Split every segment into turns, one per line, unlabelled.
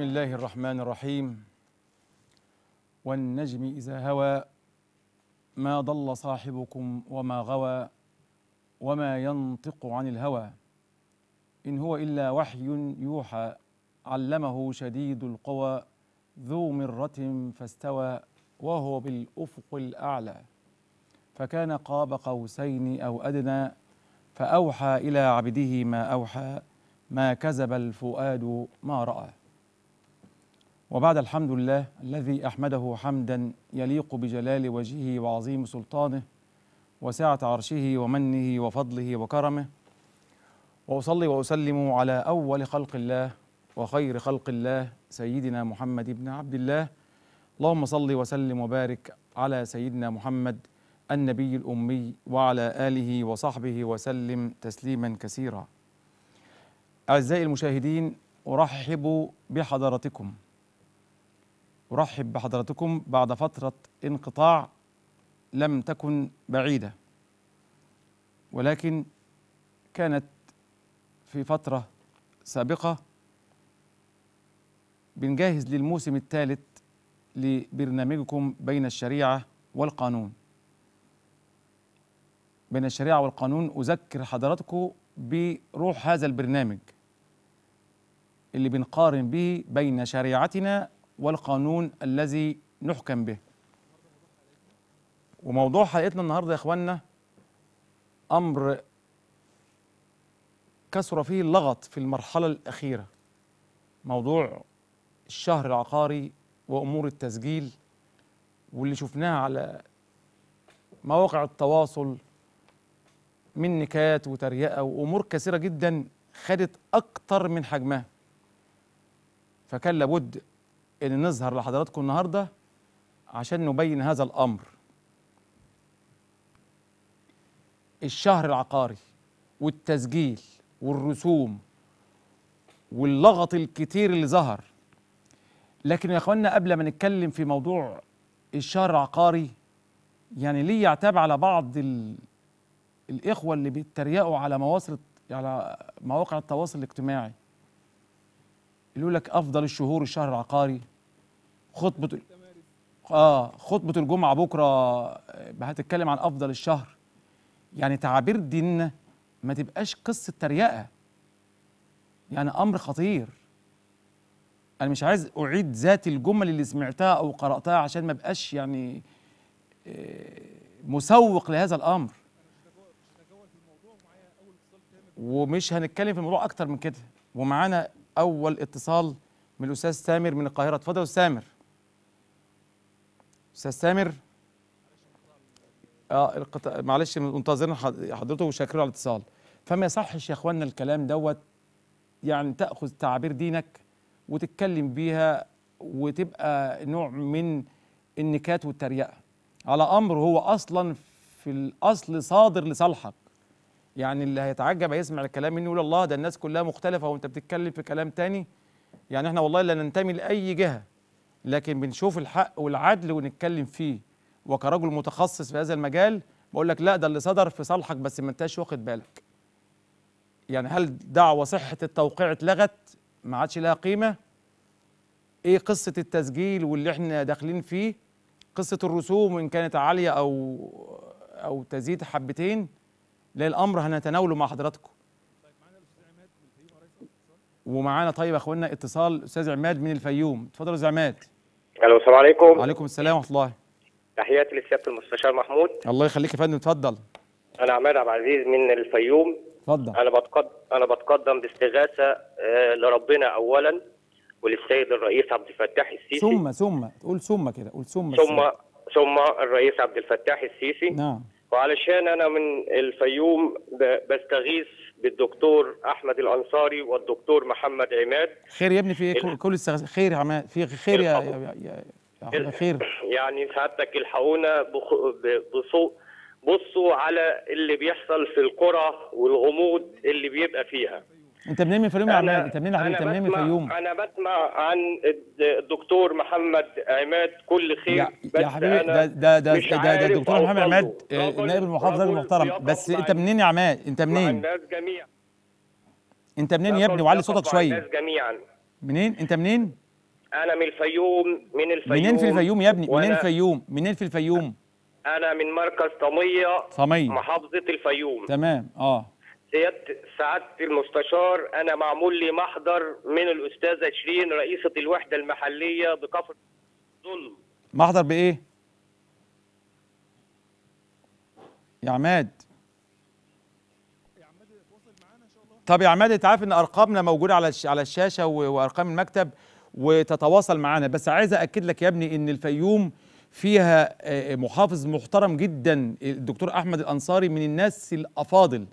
بسم الله الرحمن الرحيم والنجم إذا هوى ما ضل صاحبكم وما غوى وما ينطق عن الهوى إن هو إلا وحي يوحى علمه شديد القوى ذو مرة فاستوى وهو بالأفق الأعلى فكان قاب قوسين أو أدنى فأوحى إلى عبده ما أوحى ما كذب الفؤاد ما رأى وبعد الحمد لله الذي احمده حمدا يليق بجلال وجهه وعظيم سلطانه وسعه عرشه ومنه وفضله وكرمه واصلي واسلم على اول خلق الله وخير خلق الله سيدنا محمد بن عبد الله اللهم صل وسلم وبارك على سيدنا محمد النبي الامي وعلى اله وصحبه وسلم تسليما كثيرا اعزائي المشاهدين ارحب بحضراتكم أرحب بحضراتكم بعد فترة انقطاع لم تكن بعيدة ولكن كانت في فترة سابقة بنجهز للموسم الثالث لبرنامجكم بين الشريعة والقانون بين الشريعة والقانون أذكر حضراتكم بروح هذا البرنامج اللي بنقارن به بين شريعتنا والقانون الذي نحكم به وموضوع حلقتنا النهارده يا اخوانا امر كثر فيه اللغط في المرحله الاخيره موضوع الشهر العقاري وامور التسجيل واللي شفناها على مواقع التواصل من نكات وتريقه وامور كثيره جدا خدت اكتر من حجمها فكان لابد ان نظهر لحضراتكم النهارده عشان نبين هذا الامر الشهر العقاري والتسجيل والرسوم واللغط الكتير اللي ظهر لكن يا اخوانا قبل ما نتكلم في موضوع الشهر العقاري يعني ليه يعتاب على بعض ال... الاخوه اللي بيتريقوا على مواصل على مواقع التواصل الاجتماعي يقول لك افضل الشهور الشهر العقاري خطبه اه خطبه الجمعه بكره آه، هتتكلم عن افضل الشهر يعني تعابير ديننا ما تبقاش قصه تريقه يعني امر خطير انا مش عايز اعيد ذات الجمل اللي سمعتها او قراتها عشان ما بقاش يعني آه، مسوق لهذا الامر ومش هنتكلم في الموضوع اكتر من كده ومعانا اول اتصال من الاستاذ سامر من القاهره اتفضل استاذ سامر استاذ سامر اه القط... معلش منتظرين حضرته وشاكرين على الاتصال فما يصحش يا اخواننا الكلام دوت يعني تاخذ تعابير دينك وتتكلم بيها وتبقى نوع من النكات والتريقه على امر هو اصلا في الاصل صادر لصالحك يعني اللي هيتعجب هيسمع الكلام مني يقول الله ده الناس كلها مختلفه وانت بتتكلم في كلام تاني يعني احنا والله لا ننتمي لاي جهه لكن بنشوف الحق والعدل ونتكلم فيه وكرجل متخصص في هذا المجال بقول لك لا ده اللي صدر في صالحك بس ما انتش واخد بالك يعني هل دعوه صحه التوقيع اتلغت ما عادش لها قيمه ايه قصه التسجيل واللي احنا داخلين فيه قصه الرسوم وان كانت عاليه او او تزيد حبتين للامر هنتناوله مع حضراتكم ومعانا طيب اخوانا اتصال استاذ عماد من الفيوم اتفضل يا استاذ عماد الو السلام عليكم وعليكم السلام ورحمه الله
تحياتي لسياده المستشار محمود
الله يخليك يا فندم اتفضل
انا عماد عبد العزيز من الفيوم اتفضل انا بتقدم انا بتقدم باستغاثه آه، لربنا اولا وللسيد الرئيس عبد الفتاح السيسي ثم
ثم قول ثم كده قول ثم ثم
ثم الرئيس عبد الفتاح السيسي نعم وعلشان انا من الفيوم بستغيث بالدكتور احمد الانصاري والدكتور محمد عماد
خير يا ابني في ايه كل خير يا عماد في خير يا, يا...
يا... يا خير يعني سعادتك الحقونا بخ... بصوا على اللي بيحصل في القرى والغموض اللي بيبقى فيها
انت منين من فيوم يا عماد انت منين يا حبيبي انت منين من فيوم
انا بسمع عن الدكتور محمد عماد كل خير يا, يا حبيبي ده
ده ده ده الدكتور محمد عماد آه، نائب المحافظ المحترم بس انت منين يا عماد انت منين مع الناس جميعا انت منين يا ابني وعلي صوتك شويه الناس جميعا منين انت منين
انا من الفيوم من الفيوم منين في الفيوم يا ابني منين الفيوم منين في الفيوم انا من مركز طميه طميه محافظه الفيوم
تمام اه
سياده سعاده المستشار انا معمول لي محضر من الاستاذه شيرين رئيسه الوحده المحليه بكفر ظلم
محضر بايه؟ يا عماد طب يا عماد انت عارف ان ارقامنا موجوده على على الشاشه وارقام المكتب وتتواصل معانا بس عايز اكد لك يا ابني ان الفيوم فيها محافظ محترم جدا الدكتور احمد الانصاري من الناس الافاضل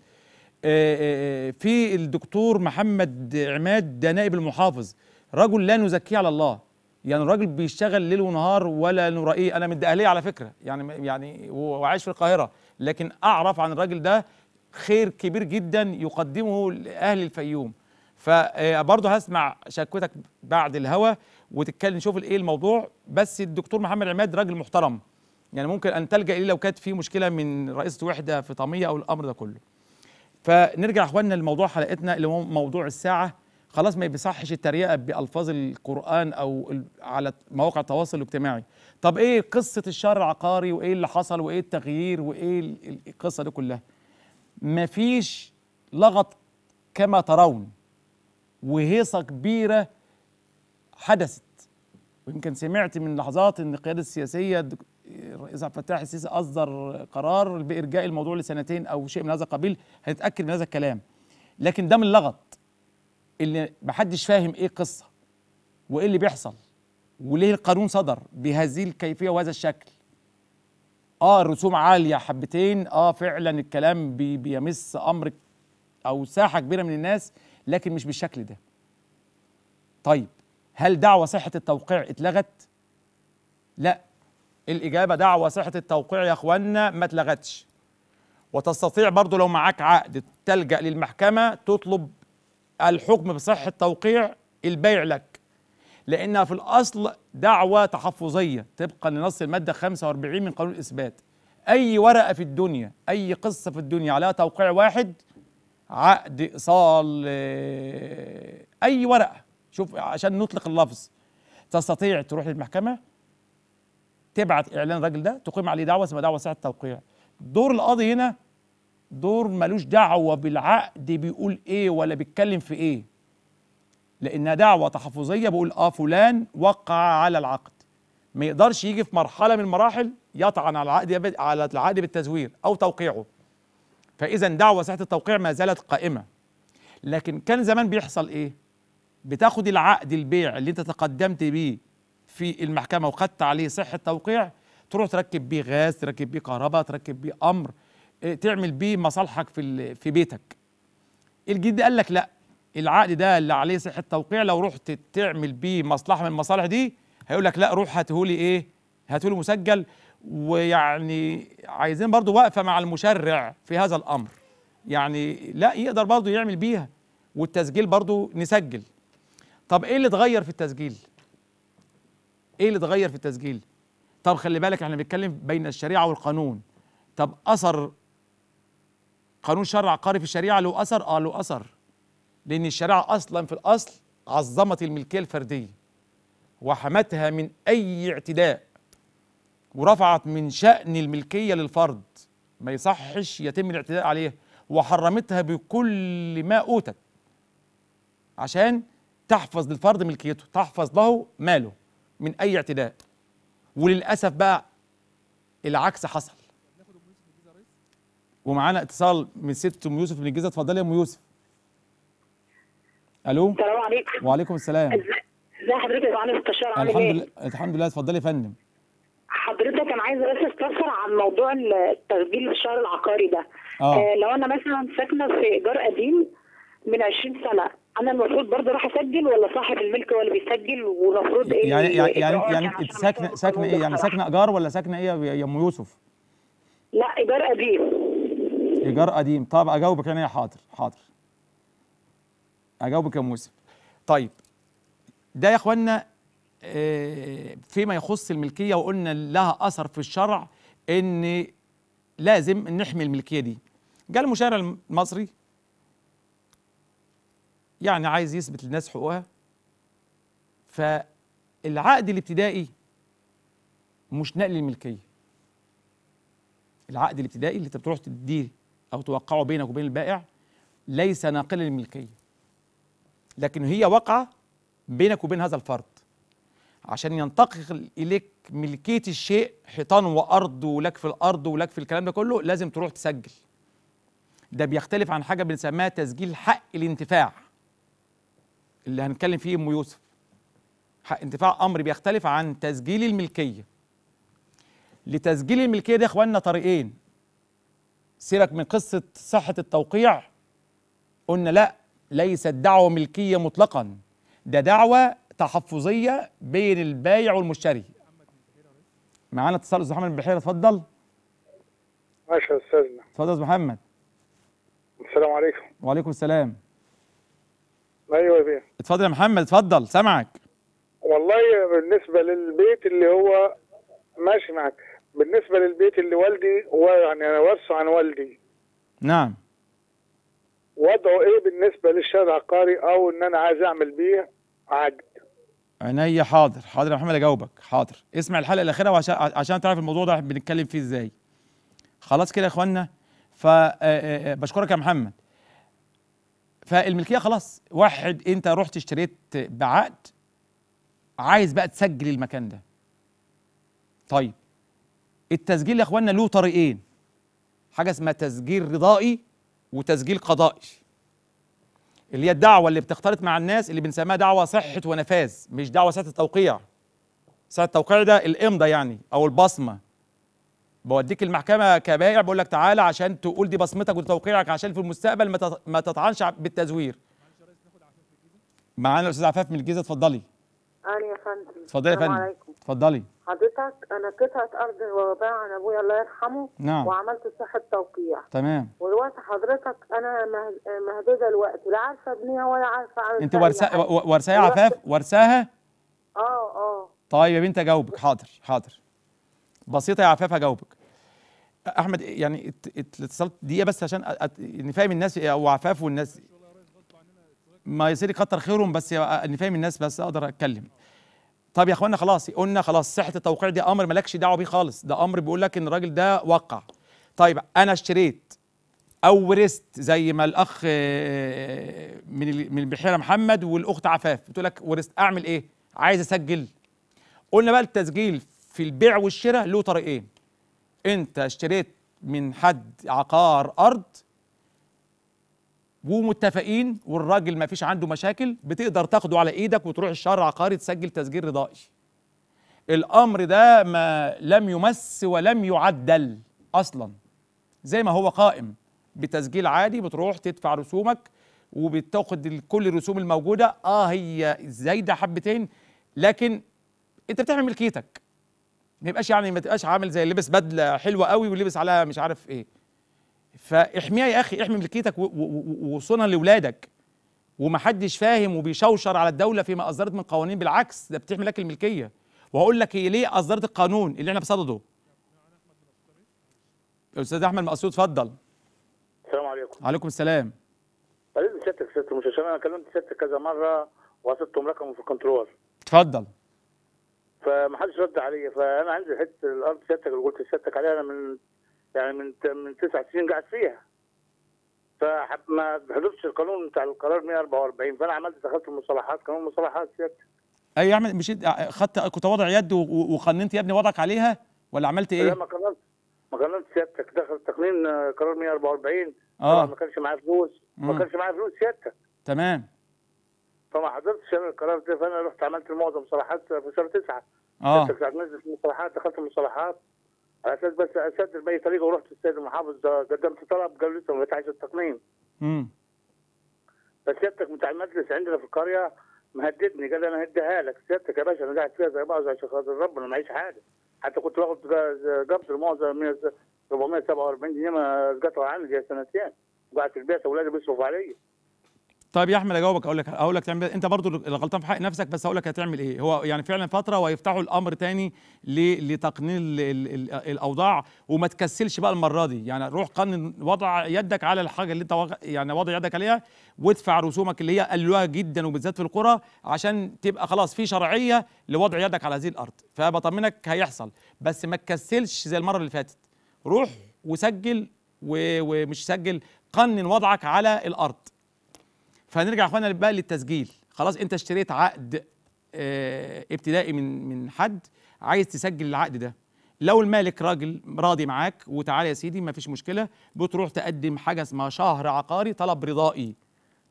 آه، آه، آه، في الدكتور محمد عماد ده نائب المحافظ رجل لا نزكيه على الله يعني الراجل بيشتغل ليل ونهار ولا نرائيه انا من الدقهليه على فكره يعني يعني وعايش في القاهره لكن اعرف عن الراجل ده خير كبير جدا يقدمه لاهل الفيوم فبرضه هسمع شكوتك بعد الهوا وتتكلم نشوف ايه الموضوع بس الدكتور محمد عماد راجل محترم يعني ممكن ان تلجا اليه لو كانت في مشكله من رئيسه وحده في طميه او الامر ده كله فنرجع اخواننا لموضوع حلقتنا اللي هو موضوع الساعه خلاص ما بيصحش التريقه بالفاظ القران او على مواقع التواصل الاجتماعي طب ايه قصه الشهر العقاري وايه اللي حصل وايه التغيير وايه القصه دي كلها مفيش لغط كما ترون وهيصه كبيره حدثت ويمكن سمعت من لحظات ان القياده السياسيه الرئيس عبد الفتاح السيسي اصدر قرار بارجاء الموضوع لسنتين او شيء من هذا القبيل هنتاكد من هذا الكلام لكن ده من اللغط اللي محدش فاهم ايه القصه وايه اللي بيحصل وليه القانون صدر بهذه الكيفيه وهذا الشكل اه الرسوم عاليه حبتين اه فعلا الكلام بي بيمس امر او ساحه كبيره من الناس لكن مش بالشكل ده طيب هل دعوه صحه التوقيع اتلغت لا الإجابة دعوة صحة التوقيع يا أخوانا ما تلغتش وتستطيع برضو لو معاك عقد تلجأ للمحكمة تطلب الحكم بصحة توقيع البيع لك لأنها في الأصل دعوة تحفظية طبقا لنص المادة 45 من قانون الإثبات أي ورقة في الدنيا أي قصة في الدنيا عليها توقيع واحد عقد إيصال آه، أي ورقة شوف عشان نطلق اللفظ تستطيع تروح للمحكمة تبعت اعلان الراجل ده تقيم عليه دعوه اسمها دعوه ساعه التوقيع دور القاضي هنا دور ملوش دعوه بالعقد بيقول ايه ولا بيتكلم في ايه لانها دعوه تحفظيه بيقول اه فلان وقع على العقد ما يقدرش يجي في مرحله من المراحل يطعن على العقد على العقد بالتزوير او توقيعه فاذا دعوه ساعه التوقيع ما زالت قائمه لكن كان زمان بيحصل ايه بتاخد العقد البيع اللي انت تقدمت بيه في المحكمه وخدت عليه صحه توقيع تروح تركب بيه غاز تركب بيه كهرباء تركب بيه امر آه، تعمل بيه مصالحك في في بيتك الجديد قال لك لا العقد ده اللي عليه صحه توقيع لو رحت تعمل بيه مصلحه من المصالح دي هيقول لك لا روح هاتهولي ايه هاتهولي مسجل ويعني عايزين برضو وقفه مع المشرع في هذا الامر يعني لا يقدر برضو يعمل بيها والتسجيل برضو نسجل طب ايه اللي اتغير في التسجيل ايه اللي اتغير في التسجيل طب خلي بالك احنا بنتكلم بين الشريعه والقانون طب اثر قانون شرع عقاري في الشريعه له اثر اه له اثر لان الشريعه اصلا في الاصل عظمت الملكيه الفرديه وحمتها من اي اعتداء ورفعت من شان الملكيه للفرد ما يصحش يتم الاعتداء عليها وحرمتها بكل ما اوتت عشان تحفظ للفرد ملكيته تحفظ له ماله من اي اعتداء وللاسف بقى العكس حصل ومعانا اتصال من ست ام يوسف من الجيزه اتفضلي يا ام يوسف الو السلام عليكم وعليكم السلام
ازي
حضرتك يا معالي المستشار عامل الحمد إيه؟ لله
الحمد لله اتفضلي يا فندم
حضرتك انا عايز بس
استفسر عن موضوع التسجيل الشهر العقاري ده آه. آه لو انا مثلا ساكنه في ايجار قديم من 20 سنه انا المفروض برضه راح اسجل ولا صاحب الملك هو اللي بيسجل والمفروض ايه يعني يعني يعني انت
ساكنه ساكنه ايه يعني, يعني, يعني؟ ساكنه إيه؟ يعني ايجار ولا ساكنه ايه يا ام يوسف؟
لا ايجار قديم
ايجار قديم طب اجاوبك انا يا حاضر حاضر اجاوبك يا ام يوسف طيب ده يا اخوانا آه، فيما يخص الملكيه وقلنا لها اثر في الشرع ان لازم نحمي الملكيه دي جاء المشاهير المصري يعني عايز يثبت للناس حقوقها فالعقد الابتدائي مش نقل الملكيه العقد الابتدائي اللي انت بتروح تديه او توقعه بينك وبين البائع ليس ناقلا للملكيه لكن هي واقعه بينك وبين هذا الفرد عشان ينتقل اليك ملكيه الشيء حيطان وارض ولك في الارض ولك في الكلام ده كله لازم تروح تسجل ده بيختلف عن حاجه بنسميها تسجيل حق الانتفاع اللي هنتكلم فيه ام يوسف حق انتفاع امر بيختلف عن تسجيل الملكيه لتسجيل الملكيه دي يا اخواننا طريقين سيبك من قصه صحه التوقيع قلنا لا ليست دعوه ملكيه مطلقا ده دعوه تحفظيه بين البايع والمشتري معانا اتصال استاذ محمد بحيره اتفضل
ماشي يا استاذنا
اتفضل يا استاذ محمد السلام عليكم وعليكم السلام ايوه يا بيه اتفضل يا محمد اتفضل سامعك
والله بالنسبه للبيت اللي هو ماشي معك بالنسبه للبيت اللي والدي هو يعني انا ورثه عن والدي نعم وضعه ايه بالنسبه للشارع العقاري او ان انا عايز اعمل بيه عقد
عينيا حاضر حاضر يا محمد اجاوبك حاضر اسمع الحلقه الاخيره وعشان عشان تعرف الموضوع ده بنتكلم فيه ازاي خلاص كده يا اخوانا فبشكرك آه، آه، آه، يا محمد فالملكيه خلاص واحد انت رحت اشتريت بعقد عايز بقى تسجل المكان ده طيب التسجيل يا اخوانا له طريقين حاجه اسمها تسجيل رضائي وتسجيل قضائي اللي هي الدعوه اللي بتختلط مع الناس اللي بنسميها دعوه صحه ونفاذ مش دعوه ساعه التوقيع ساعه التوقيع ده الامضه يعني او البصمه بوديك المحكمه كبائع بقول لك تعالى عشان تقول دي بصمتك وتوقيعك عشان في المستقبل ما تطعنش بالتزوير معانا الاستاذ عفاف من الجيزه اتفضلي
اهلا يا فندم اتفضلي يا فندم اتفضلي حضرتك انا قطعه ارض وباع عن ابويا الله يرحمه نعم وعملت صحه توقيع تمام ودلوقتي حضرتك انا مهدده الوقت لا عارفه ابنيها ولا عارفه أعمل انت ورثاها
ورثاها عفاف ورثاها اه اه طيب يا بنت اجاوبك حاضر حاضر بسيطه يا عفاف اجاوبك احمد يعني اتصلت دقيقه بس عشان فاهم الناس وعفاف والناس ما يصير كتر خيرهم بس فاهم الناس بس اقدر اتكلم طب يا اخوانا خلاص قلنا خلاص صحه التوقيع دي امر مالكش دعوه بيه خالص ده امر بيقول لك ان الراجل ده وقع طيب انا اشتريت او ورثت زي ما الاخ آه، من من البحيره محمد والاخت عفاف بتقول لك ورثت اعمل ايه عايز اسجل قلنا بقى التسجيل في البيع والشراء له طريقين انت اشتريت من حد عقار ارض ومتفقين والراجل ما فيش عنده مشاكل بتقدر تاخده على ايدك وتروح الشهر عقاري تسجل تسجيل رضائي الامر ده ما لم يمس ولم يعدل اصلا زي ما هو قائم بتسجيل عادي بتروح تدفع رسومك وبتاخد كل الرسوم الموجوده اه هي زايده حبتين لكن انت بتعمل ملكيتك ما يبقاش يعني ما تبقاش عامل زي لبس بدله حلوه قوي ولبس عليها مش عارف ايه فاحميها يا اخي احمي ملكيتك وصونا لاولادك ومحدش فاهم وبيشوشر على الدوله فيما اصدرت من قوانين بالعكس ده بتحمي لك الملكيه وهقول لك هي ليه اصدرت القانون اللي احنا بصدده استاذ احمد مقصود اتفضل السلام عليكم وعليكم السلام
عليكم ستك سيادتك مش عشان انا كلمت سيادتك كذا مره وسبتهم رقمه في الكنترول اتفضل فما حدش رد عليا فانا عندي حته الارض سيادتك اللي قلت سيادتك عليها انا من يعني من من تسع سنين قاعد فيها فما حضرتش القانون بتاع القرار 144 فانا عملت دخلت المصالحات قانون المصالحات سيادتك
ايوه يا مش آه، خدت كنت واضع يد وقننت يا ابني وضعك عليها ولا عملت ايه؟ لا ما
قننت ما قننت سيادتك دخل تقنين آه، قرار 144 اه ما كانش معايا فلوس ما كانش معايا فلوس سيادتك تمام فما حضرتش انا القرار ده فانا رحت عملت معظم صلاحات في شهر تسعه اه نزلت المصالحات دخلت المصالحات على اساس بس اسدد باي طريقه ورحت للسيد المحافظ قدمت طلب قال لي ما بتعيش التقنين امم فسيادتك سيادتك بتاع المجلس عندنا في القريه مهددني قال انا هديها لك سيادتك يا باشا انا قاعد فيها زي بعض عشان خاطر ربنا ما معيش حاجه حتى كنت باخد قبض المعظم من 447 جنيه ما رجعتها عندي سنتين وقعدت في البيت اولادي بيصرفوا عليا
طيب يا احمد اجاوبك اقول لك اقول لك تعمل إيه. انت برضو غلطان في حق نفسك بس هقول لك هتعمل ايه هو يعني فعلا فتره ويفتحوا الامر تاني لتقنين الاوضاع وما تكسلش بقى المره دي يعني روح قنن وضع يدك على الحاجه اللي انت يعني وضع يدك عليها وادفع رسومك اللي هي قلوها جدا وبالذات في القرى عشان تبقى خلاص في شرعيه لوضع يدك على هذه الارض فبطمنك هيحصل بس ما تكسلش زي المره اللي فاتت روح وسجل ومش سجل قنن وضعك على الارض فهنرجع يا اخوانا بقى للتسجيل خلاص انت اشتريت عقد اه ابتدائي من من حد عايز تسجل العقد ده لو المالك راجل راضي معاك وتعالى يا سيدي ما فيش مشكله بتروح تقدم حاجه اسمها شهر عقاري طلب رضائي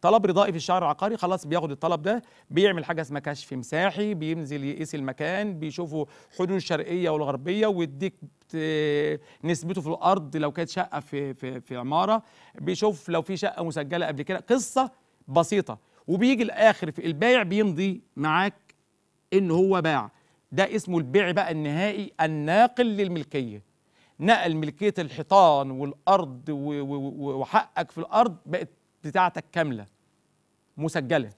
طلب رضائي في الشهر العقاري خلاص بياخد الطلب ده بيعمل حاجه اسمها كشف مساحي بينزل يقيس المكان بيشوفوا حدود الشرقيه والغربيه ويديك نسبته في الارض لو كانت شقه في في في عماره بيشوف لو في شقه مسجله قبل كده قصه بسيطه وبيجي الاخر في البايع بيمضي معاك ان هو باع ده اسمه البيع بقى النهائي الناقل للملكيه نقل ملكيه الحيطان والارض وحقك في الارض بقت بتاعتك كامله مسجله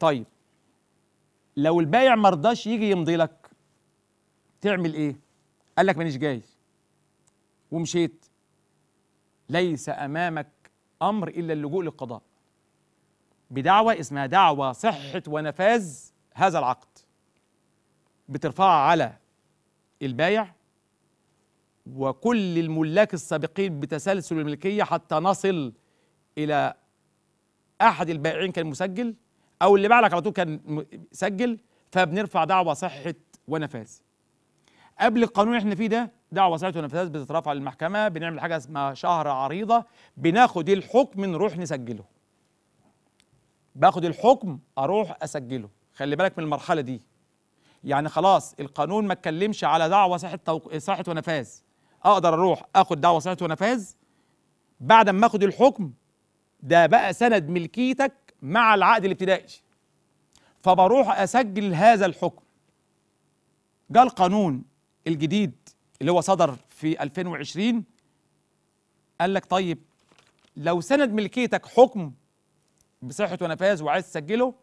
طيب لو البايع ما رضاش يجي يمضي لك تعمل ايه قال لك مانيش جاي ومشيت ليس امامك امر الا اللجوء للقضاء بدعوة اسمها دعوة صحة ونفاذ هذا العقد بترفعها على البايع وكل الملاك السابقين بتسلسل الملكية حتى نصل إلى أحد البائعين كان مسجل أو اللي باع لك على طول كان سجل فبنرفع دعوة صحة ونفاذ قبل القانون اللي احنا فيه ده دعوة صحة ونفاذ بتترفع للمحكمة بنعمل حاجة اسمها شهر عريضة بناخد الحكم نروح نسجله باخد الحكم اروح اسجله خلي بالك من المرحله دي يعني خلاص القانون ما اتكلمش على دعوه صحه توق... صحه ونفاذ اقدر اروح اخد دعوه صحه ونفاذ بعد ما اخد الحكم ده بقى سند ملكيتك مع العقد الابتدائي فبروح اسجل هذا الحكم جاء القانون الجديد اللي هو صدر في 2020 قال لك طيب لو سند ملكيتك حكم بصحه ونفاذ وعايز تسجله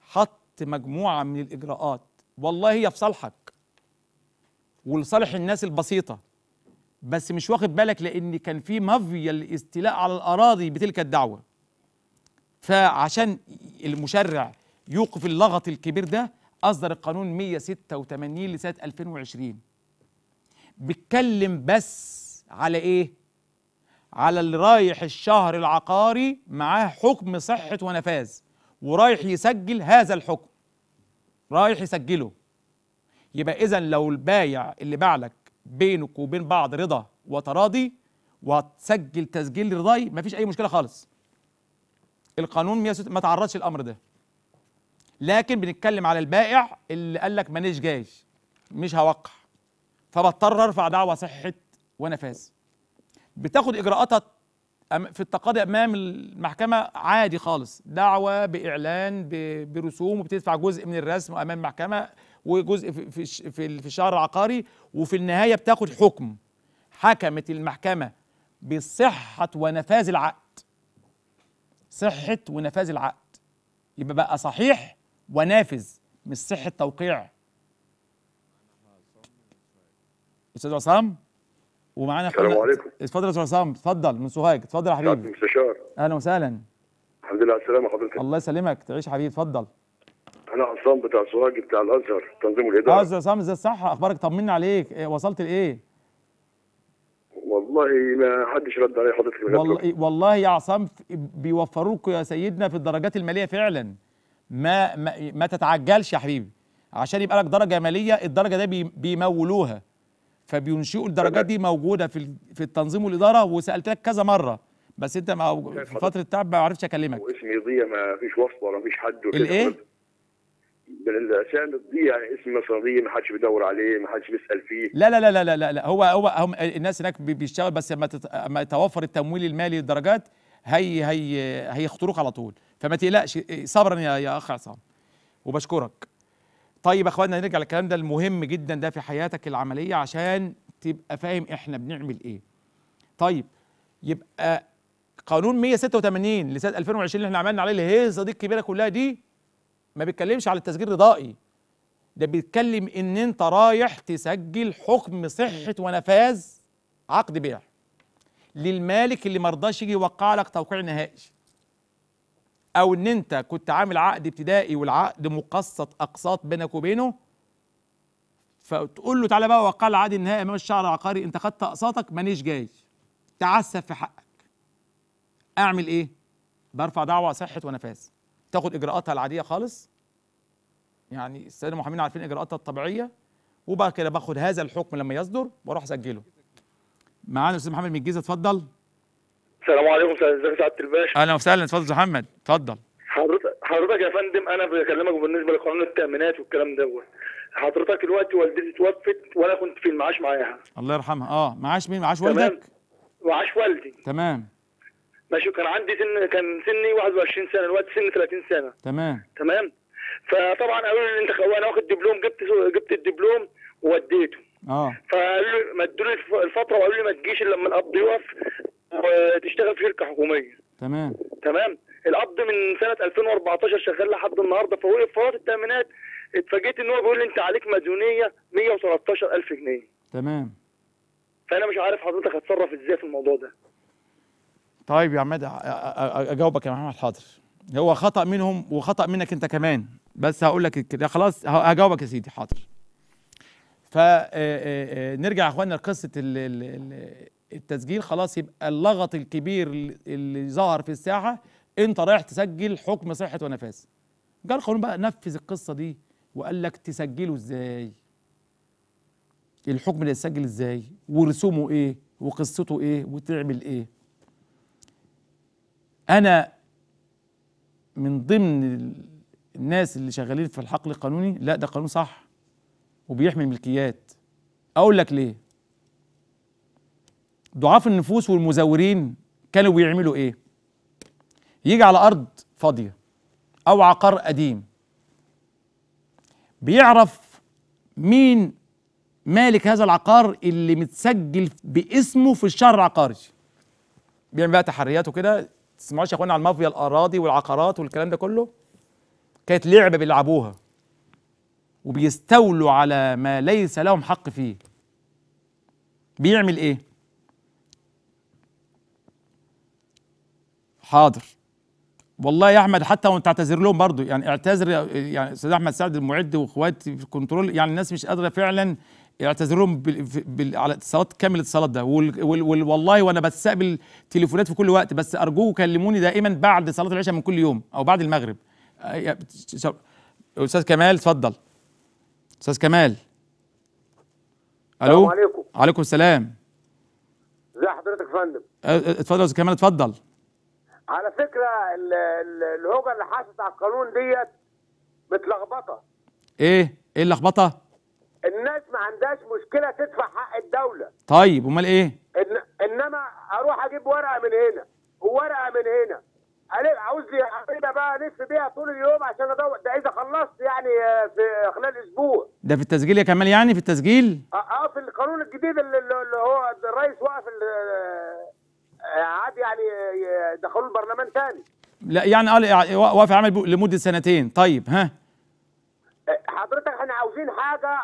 حط مجموعه من الاجراءات والله هي في صالحك ولصالح الناس البسيطه بس مش واخد بالك لان كان في مافيا الاستيلاء على الاراضي بتلك الدعوه فعشان المشرع يوقف اللغط الكبير ده اصدر القانون 186 لسنه 2020 بيتكلم بس على ايه على اللي رايح الشهر العقاري معاه حكم صحة ونفاذ ورايح يسجل هذا الحكم رايح يسجله يبقى إذا لو البايع اللي باع لك بينك وبين بعض رضا وتراضي وهتسجل تسجيل رضاي مفيش أي مشكلة خالص القانون ما تعرضش الأمر ده لكن بنتكلم على البائع اللي قال لك مانيش جايش مش هوقع فبضطر ارفع دعوى صحه ونفاذ بتاخد اجراءاتها في التقاضي امام المحكمه عادي خالص دعوه باعلان برسوم وبتدفع جزء من الرسم امام المحكمه وجزء في في الشهر العقاري وفي النهايه بتاخد حكم حكمت المحكمه بصحه ونفاذ العقد صحه ونفاذ العقد يبقى بقى صحيح ونافذ مش صحه توقيع استاذ عصام ومعانا السلام عليكم اتفضل يا استاذ عصام اتفضل من سوهاج اتفضل يا حبيبي مستشار اهلا وسهلا
الحمد لله على السلامه حضرتك
الله يسلمك تعيش حبيبي اتفضل
انا عصام بتاع سوهاج بتاع الازهر تنظيم الاداره اه استاذ
عصام ازاي الصحه اخبارك طمنا عليك إيه، وصلت لايه
والله ما حدش رد علي حضرتك والله
والله يا عصام بيوفروا لكم يا سيدنا في الدرجات الماليه فعلا ما ما, ما تتعجلش يا حبيبي عشان يبقى لك درجه ماليه الدرجه ده بيمولوها فبينشئوا الدرجات دي موجوده في في التنظيم والاداره وسالتك كذا مره بس انت في فتره التعب ما عرفتش اكلمك
واسمي ضيع ما فيش وصله ولا فيش حد الايه؟ الاسامي تضيع يعني اسم مصرية ما حدش بيدور عليه ما حدش بيسال فيه
لا لا لا لا لا لا هو هو هم الناس هناك بيشتغل بس لما لما يتوفر التمويل المالي للدرجات هي هي هيخطروك على طول فما تقلقش صبرا يا يا اخ عصام وبشكرك طيب يا اخوانا نرجع للكلام ده المهم جدا ده في حياتك العمليه عشان تبقى فاهم احنا بنعمل ايه طيب يبقى قانون 186 لسنه 2020 اللي احنا عملنا عليه الهيصه دي الكبيره كلها دي ما بيتكلمش على التسجيل الرضائي ده بيتكلم ان انت رايح تسجل حكم صحه ونفاذ عقد بيع للمالك اللي ما رضاش يجي يوقع لك توقيع نهائي او ان انت كنت عامل عقد ابتدائي والعقد مقسط اقساط بينك وبينه فتقول له تعالى بقى وقع العقد النهائي امام الشعر العقاري انت خدت اقساطك مانيش جاي تعسف في حقك اعمل ايه برفع دعوه صحه ونفاذ تاخد اجراءاتها العاديه خالص يعني الساده المحامين عارفين اجراءاتها الطبيعيه وبعد كده باخد هذا الحكم لما يصدر واروح اسجله معانا الاستاذ محمد من الجيزه اتفضل
السلام عليكم ازيك يا سعاده الباشا اهلا
وسهلا اتفضل محمد اتفضل
حضرتك يا فندم انا بكلمك بالنسبه لقانون التامينات والكلام دوت حضرتك دلوقتي والدتي توفت وانا كنت في المعاش معاها
الله يرحمها اه معاش مين معاش والدك
معاش والدي تمام ماشي كان عندي سن كان سني 21 سنه دلوقتي سني 30 سنه تمام تمام فطبعا قالوا لي انت انا واخد دبلوم جبت جبت الدبلوم ووديته اه فقالوا لي مدوا لي الفتره وقالوا لي ما تجيش الا لما الاب يوقف وتشتغل في شركه حكوميه تمام تمام القبض من سنه 2014 شغال لحد النهارده في فرات التامينات اتفاجئت ان هو بيقول لي انت عليك مديونيه 113000 جنيه تمام فانا مش عارف حضرتك هتصرف ازاي في الموضوع ده
طيب يا عماد اجاوبك يا محمد حاضر هو خطا منهم وخطا منك انت كمان بس هقول لك كده خلاص هجاوبك يا سيدي حاضر فنرجع يا اخوانا لقصه التسجيل خلاص يبقى اللغط الكبير اللي ظهر في الساحه انت رايح تسجل حكم صحه ونفاس جار قانون بقى نفذ القصه دي وقال لك تسجله ازاي الحكم اللي يتسجل ازاي ورسومه ايه وقصته ايه وتعمل ايه انا من ضمن الناس اللي شغالين في الحقل القانوني لا ده قانون صح وبيحمي الملكيات اقول لك ليه ضعاف النفوس والمزورين كانوا بيعملوا ايه يجي على ارض فاضيه او عقار قديم بيعرف مين مالك هذا العقار اللي متسجل باسمه في الشهر العقاري بيعمل بقى تحريات وكده تسمعوش يا اخوانا على المافيا الاراضي والعقارات والكلام ده كله كانت لعبه بيلعبوها وبيستولوا على ما ليس لهم حق فيه بيعمل ايه حاضر والله يا احمد حتى وانت تعتذر لهم برضه يعني اعتذر يعني استاذ احمد سعد المعد واخواتي في الكنترول يعني الناس مش قادره فعلا اعتذر لهم على اتصالات كامل الاتصالات ده وال... والله وانا بستقبل تليفونات في كل وقت بس ارجوك كلموني دائما بعد صلاه العشاء من كل يوم او بعد المغرب استاذ كمال اتفضل استاذ كمال الو السلام عليكم وعليكم السلام
ازي حضرتك يا فندم
اتفضل يا استاذ كمال اتفضل
على فكره الهوجه اللي حصلت على القانون ديت متلخبطه
ايه ايه اللخبطه
الناس ما عندهاش مشكله تدفع حق الدوله
طيب امال ايه
إن... انما اروح اجيب ورقه من هنا وورقه من هنا عاوز لي عقيده بقى الف بيها طول اليوم عشان ادور ده اذا خلصت يعني آه، في خلال اسبوع
ده في التسجيل يا كمال يعني في التسجيل؟
اه, آه، في القانون الجديد اللي هو الرئيس وقف آه، عاد يعني دخلوا البرلمان تاني
لا يعني قال إيه، وقف عمل لمده سنتين طيب ها
أه، حضرتك احنا عاوزين حاجه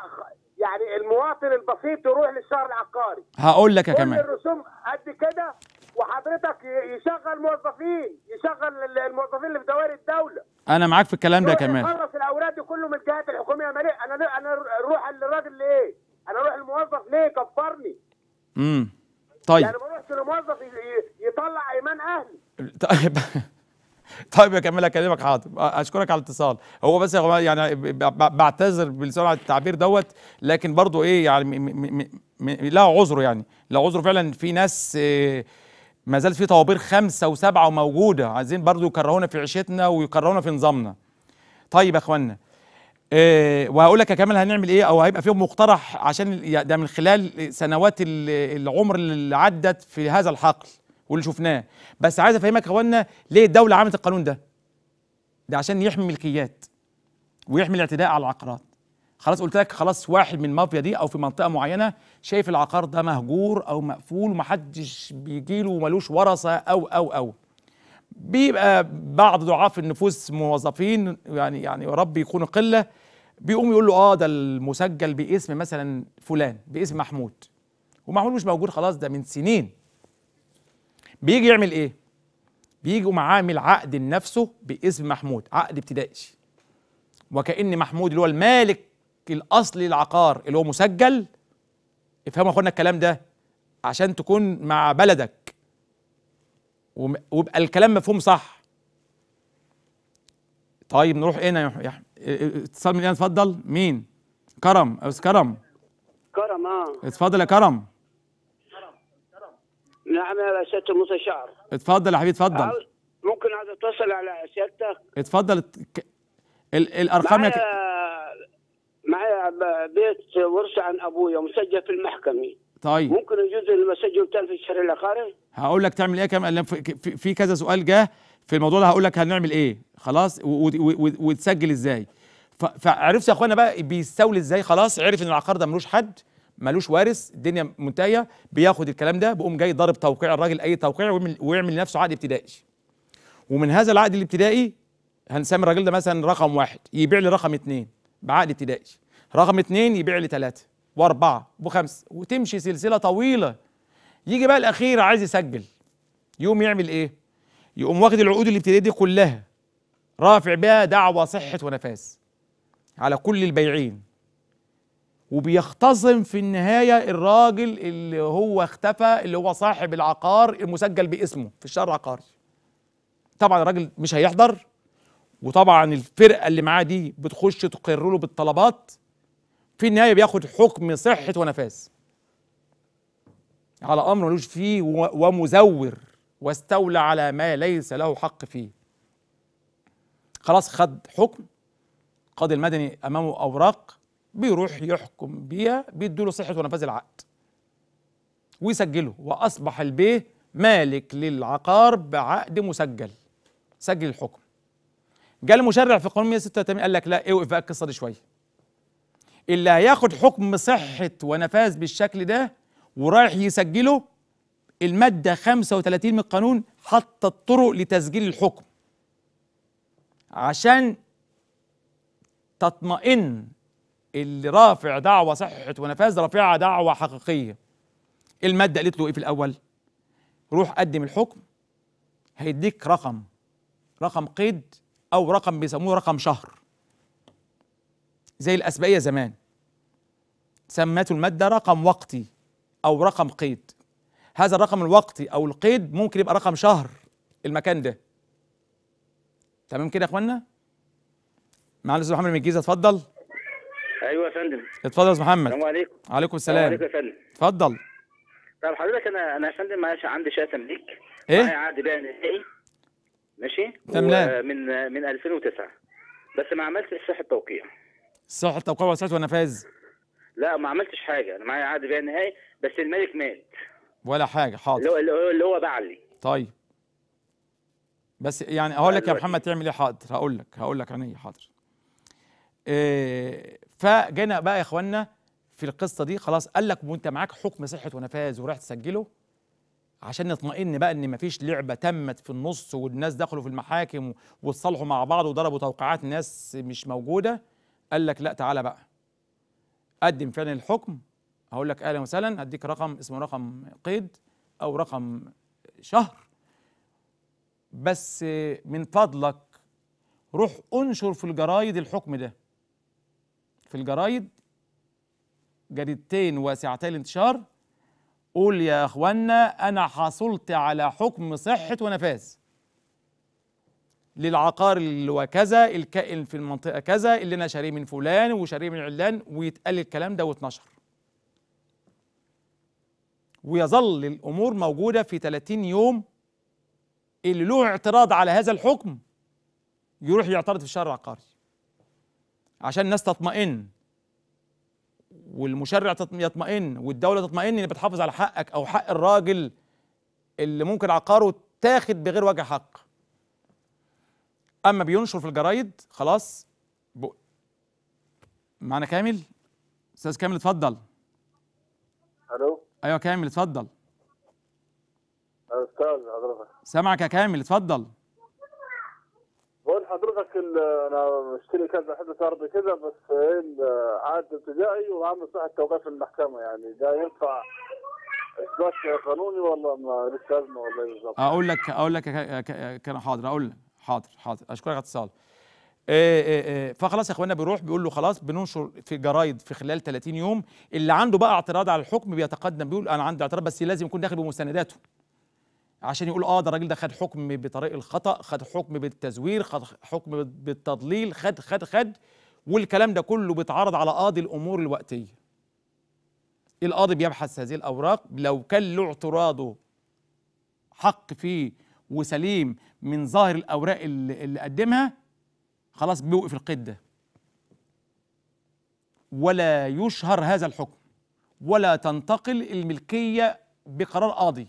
يعني المواطن البسيط يروح للشهر العقاري هقول لك يا كمان الرسوم قد كده وحضرتك يشغل موظفين يشغل الموظفين اللي في دوائر الدوله
انا معاك في الكلام ده يا كمان خلص
الاوراق دي كله من الجهات الحكوميه ماليه انا انا اروح للراجل ليه انا اروح للموظف ليه كفرني امم طيب يعني بروح لموظف يطلع ايمان اهلي طيب
طيب يا كمال اكلمك حاضر اشكرك على الاتصال هو بس يعني بعتذر بلسان التعبير دوت لكن برضو ايه يعني لا عذره يعني لا عذره فعلا في ناس آه، ما زالت في طوابير خمسه وسبعه وموجوده عايزين برضو يكرهونا في عيشتنا ويكرهونا في نظامنا طيب يا اخوانا آه، وهقول لك يا كمال هنعمل ايه او هيبقى فيهم مقترح عشان ده من خلال سنوات العمر اللي عدت في هذا الحقل واللي شفناه بس عايز افهمك يا اخوانا ليه الدوله عملت القانون ده ده عشان يحمي الملكيات ويحمي الاعتداء على العقارات خلاص قلت لك خلاص واحد من المافيا دي او في منطقه معينه شايف العقار ده مهجور او مقفول ومحدش بيجيله ومالوش ورثه او او او بيبقى بعض ضعاف النفوس موظفين يعني يعني يا رب يكونوا قله بيقوم يقول له اه ده المسجل باسم مثلا فلان باسم محمود ومحمود مش موجود خلاص ده من سنين بيجي يعمل ايه؟ بيجي عامل عقد لنفسه باسم محمود عقد ابتدائي وكأن محمود اللي هو المالك الاصلي للعقار اللي هو مسجل افهموا اخوانا الكلام ده عشان تكون مع بلدك ويبقى الكلام مفهوم صح طيب نروح هنا ايه يا احمد اتصال من هنا اتفضل مين كرم استاذ كرم كرم اه اتفضل يا كرم كرم
نعم يا سياده موسى شعر
اتفضل يا حبيبي اتفضل
ممكن
عايز اتصل على سيادتك
اتفضل ك... ال... الارقام
معايا معايا بيت ورثه عن ابويا مسجل في المحكمه طيب ممكن يجوز المسجل بتاع في الشارع العقاري
هقول لك تعمل ايه كمان في, في كذا سؤال جه في الموضوع ده هقول لك هنعمل ايه خلاص وتسجل ازاي فعرفت يا اخوانا بقى بيستولي ازاي خلاص عرف ان العقار ده ملوش حد ملوش وارث الدنيا منتهيه بياخد الكلام ده بيقوم جاي ضارب توقيع الراجل اي توقيع ويعمل لنفسه عقد ابتدائي ومن هذا العقد الابتدائي هنسمي الراجل ده مثلا رقم واحد يبيع لي رقم اثنين بعقد ابتدائي رقم اثنين يبيع لي ثلاثه واربعه وخمسه وتمشي سلسله طويله يجي بقى الاخير عايز يسجل يقوم يعمل ايه؟ يقوم واخد العقود اللي ابتديت دي كلها رافع بها دعوى صحه ونفاس على كل البيعين وبيختصم في النهايه الراجل اللي هو اختفى اللي هو صاحب العقار المسجل باسمه في الشهر العقاري طبعا الراجل مش هيحضر وطبعا الفرقه اللي معاه دي بتخش تقر له بالطلبات في النهايه بياخد حكم صحه ونفاذ على امر ملوش فيه ومزور واستولى على ما ليس له حق فيه خلاص خد حكم القاضي المدني امامه اوراق بيروح يحكم بيها بيدوا له صحه ونفاذ العقد ويسجله واصبح البيه مالك للعقار بعقد مسجل سجل الحكم جاء المشرع في قانون 186 قال لك لا اوقف بقى القصه دي شويه اللي هياخد حكم صحه ونفاذ بالشكل ده ورايح يسجله الماده 35 من القانون حط الطرق لتسجيل الحكم عشان تطمئن اللي رافع دعوة صحة ونفاذ رافعة دعوة حقيقية المادة قالت له ايه في الأول روح قدم الحكم هيديك رقم رقم قيد أو رقم بيسموه رقم شهر زي الأسبقية زمان سمته المادة رقم وقتي أو رقم قيد هذا الرقم الوقتي أو القيد ممكن يبقى رقم شهر المكان ده تمام كده يا إخوانا؟ معالي الأستاذ محمد من الجيزة اتفضل أيوه يا فندم اتفضل يا أستاذ محمد السلام عليكم
وعليكم السلام عليكم يا فندم
اتفضل
طب حضرتك أنا أنا يا فندم معلش عندي شقة تمليك إيه؟ معايا عقد بيع نهائي ماشي تمام من من 2009 بس ما عملتش صحة توقيع
صحة التوقيع وسعته ونفاذ
لا ما عملتش حاجه انا معايا عقد بيع نهائي بس الملك مات
ولا حاجه حاضر اللي
هو اللي هو باع لي
طيب بس يعني هقول لك يا محمد تعمل ايه حاضر هقول لك هقول لك ايه حاضر إيه فجينا بقى يا اخوانا في القصه دي خلاص قال لك وانت معاك حكم صحه ونفاذ ورحت تسجله عشان نطمئن بقى ان مفيش لعبه تمت في النص والناس دخلوا في المحاكم واتصالحوا مع بعض وضربوا توقيعات ناس مش موجوده قال لك لا تعالى بقى قدم فعلا الحكم هقول لك اهلا وسهلا هديك رقم اسمه رقم قيد او رقم شهر بس من فضلك روح انشر في الجرايد الحكم ده في الجرايد جريدتين واسعتي الانتشار قول يا اخوانا انا حصلت على حكم صحه ونفاذ للعقار اللي هو كذا الكائن في المنطقه كذا اللي انا شاريه من فلان وشاريه من علان ويتقال الكلام ده واتنشر ويظل الامور موجوده في 30 يوم اللي له اعتراض على هذا الحكم يروح يعترض في الشارع العقاري عشان الناس تطمئن والمشرع يطمئن والدوله تطمئن ان بتحافظ على حقك او حق الراجل اللي ممكن عقاره تاخد بغير وجه حق اما بينشر في الجرايد خلاص بق... معنا كامل استاذ كامل اتفضل الو ايوه كامل اتفضل
استاذ حضرتك
سامعك يا كامل اتفضل
بقول حضرتك انا مشتري كذا حدث ارض كذا بس إيه عاد ابتدائي وعامل صحه توقيف المحكمه يعني ده ينفع اثبات قانوني ولا ما لسه ازمه ولا ايه بالظبط؟
اقول لك اقول لك كان حاضر اقول لك حاضر حاضر اشكرك على اتصال آه، آه، آه، فخلاص يا اخوانا بيروح بيقول له خلاص بننشر في جرايد في خلال 30 يوم اللي عنده بقى اعتراض على الحكم بيتقدم بيقول انا عندي اعتراض بس لازم يكون داخل بمستنداته عشان يقول اه ده الراجل ده خد حكم بطريق الخطا خد حكم بالتزوير خد حكم بالتضليل خد خد خد والكلام ده كله بيتعرض على قاضي الامور الوقتيه القاضي بيبحث هذه الاوراق لو كان له اعتراضه حق في وسليم من ظاهر الاوراق اللي, اللي قدمها خلاص بيوقف القيد ده ولا يشهر هذا الحكم ولا تنتقل الملكيه بقرار قاضي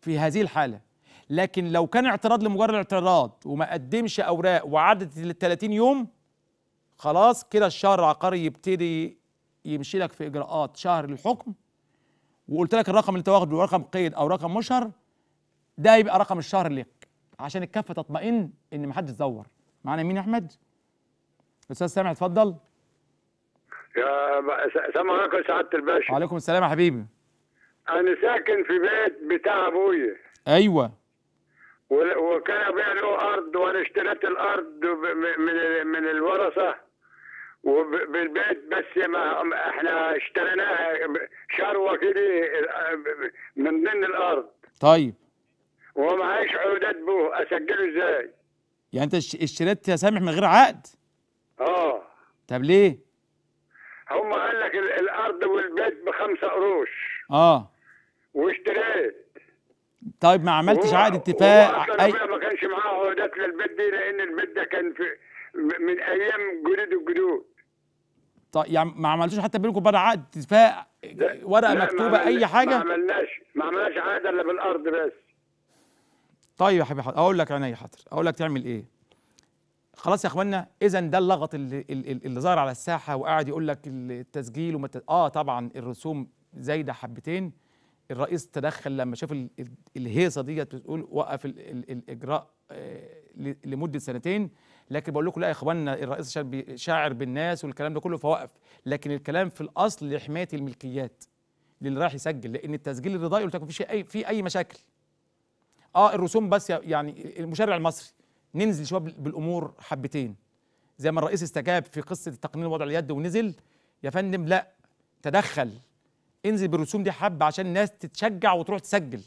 في هذه الحاله لكن لو كان اعتراض لمجرد الاعتراض وما قدمش اوراق وعدت ال 30 يوم خلاص كده الشهر العقاري يبتدي يمشي لك في اجراءات شهر الحكم وقلت لك الرقم اللي انت واخده رقم قيد او رقم مشهر ده يبقى رقم الشهر ليك عشان الكفه تطمئن ان ما حدش زور معانا مين يا احمد استاذ سامع اتفضل
يا سلام عليكم سعاده الباشا وعليكم
السلام يا حبيبي
انا ساكن في بيت بتاع ابويا ايوه وكان ابويا له ارض وانا اشتريت الارض من من الورثه وبالبيت بس ما احنا اشتريناها شروه كده آه،
من ضمن الارض طيب
ومعيش عقودات به اسجله ازاي؟
يعني انت اشتريت يا سامح من غير عقد؟ اه طب ليه؟
هم قال لك الارض والبيت بخمسة قروش اه واشتريت
طيب ما عملتش عقد اتفاق اي
ما كانش معاه عقودات للبيت دي لان البيت ده كان في من ايام جديد الجدود
طيب يعني ما عملتوش حتى بينكم بقى عقد اتفاق
ورقه مكتوبه اي حاجه ما عملناش ما عملناش عقد الا بالارض بس
طيب يا حبيبي حاضر اقول لك عينيا حاضر اقول لك تعمل ايه خلاص يا اخوانا اذا ده اللغط اللي, اللي ظهر على الساحه وقاعد يقول لك التسجيل ومت... اه طبعا الرسوم زايده حبتين الرئيس تدخل لما شاف ال... الهيصه ديت بتقول وقف ال... ال... الاجراء آه لمده سنتين لكن بقول لكم لا يا اخوانا الرئيس شاعر بالناس والكلام ده كله فوقف لكن الكلام في الاصل لحمايه الملكيات للي رايح يسجل لان التسجيل الرضائي قلت لكم في اي في اي مشاكل اه الرسوم بس يعني المشرع المصري ننزل شباب بالامور حبتين زي ما الرئيس استجاب في قصه تقنين وضع اليد ونزل يا فندم لا تدخل انزل بالرسوم دي حبه عشان الناس تتشجع وتروح تسجل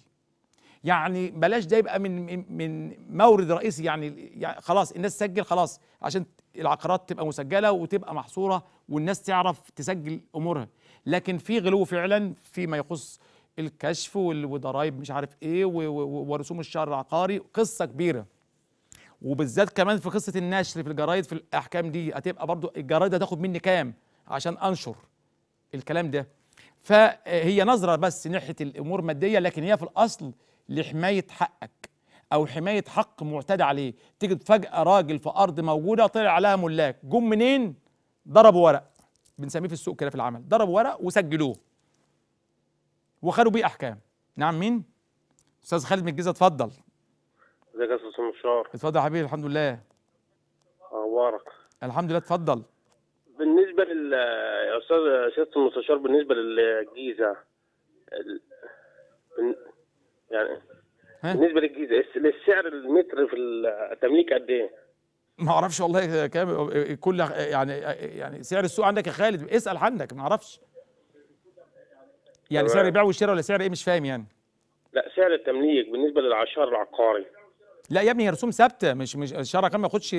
يعني بلاش ده يبقى من من مورد رئيسي يعني, يعني خلاص الناس تسجل خلاص عشان العقارات تبقى مسجله وتبقى محصوره والناس تعرف تسجل امورها لكن في غلو فعلا فيما يخص الكشف والضرايب مش عارف ايه ورسوم الشهر العقاري قصه كبيره وبالذات كمان في قصه النشر في الجرايد في الاحكام دي هتبقى برضو الجرايد هتاخد مني كام عشان انشر الكلام ده فهي نظره بس ناحيه الامور الماديه لكن هي في الاصل لحمايه حقك او حمايه حق معتدى عليه تجد فجاه راجل في ارض موجوده طلع عليها ملاك جم منين ضربوا ورق بنسميه في السوق كده في العمل ضربوا ورق وسجلوه وخدوا بيه احكام نعم مين استاذ خالد من الجيزه اتفضل
ازيك يا استاذ مشار
اتفضل يا حبيبي الحمد لله اخبارك الحمد لله اتفضل
بالنسبه لل يا استاذ سياده المستشار بالنسبه للجيزه ال... بن... يعني ها؟ بالنسبه للجيزه للسعر المتر في التمليك قد ايه؟
ما اعرفش والله كام كل يعني يعني سعر السوق عندك يا خالد اسال عنك ما اعرفش يعني سعر البيع والشراء ولا سعر ايه مش فاهم يعني
لا سعر التمليك بالنسبه للعشار العقاري
لا يا ابني هي رسوم ثابته مش مش الشارع كان ما ياخدش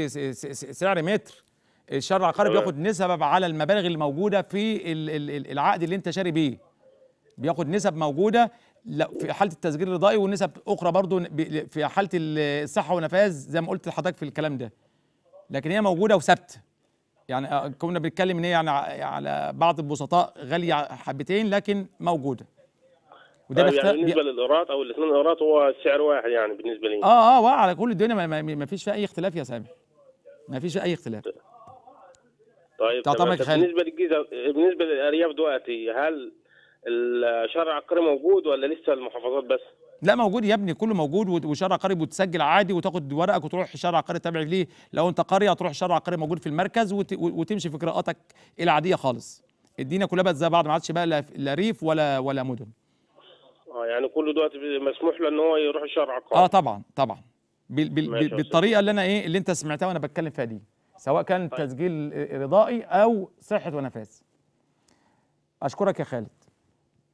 سعر متر الشارع العقاري بياخد نسب على المبالغ اللي موجوده في العقد اللي انت شاري بيه بياخد نسب موجوده لا في حاله التسجيل الرضائي ونسب اخرى برضو في حاله الصحه ونفاذ زي ما قلت لحضرتك في الكلام ده لكن هي موجوده وثابته يعني آه، كنا بنتكلم ان هي يعني آه، على بعض البسطاء غاليه حبتين لكن موجوده وده طيب، يعني بالنسبه
للايراد او الاثنين قراط هو السعر واحد يعني بالنسبه لي اه اه
على كل الدنيا ما, ما, ما فيش فيها اي اختلاف يا سامي ما فيش اي اختلاف
طيب تمام بالنسبه للجيزه بالنسبه للارياف دلوقتي هل الشارع القرى موجود ولا لسه المحافظات بس؟
لا موجود يا ابني كله موجود وشارع عقاري بتسجل عادي وتاخد ورقك وتروح شارع عقاري تابع ليه لو انت قريه تروح شارع عقاري موجود في المركز وتمشي في قراءاتك العاديه خالص الدنيا كلها بقت زي بعض ما عادش بقى لا ريف ولا ولا مدن
اه يعني كله دلوقتي مسموح له ان هو يروح شارع عقاري اه
طبعا طبعا بال بال بالطريقه اللي انا ايه اللي انت سمعتها وانا بتكلم فيها دي سواء كان طيب. تسجيل رضائي او صحه ونفاس اشكرك يا خالد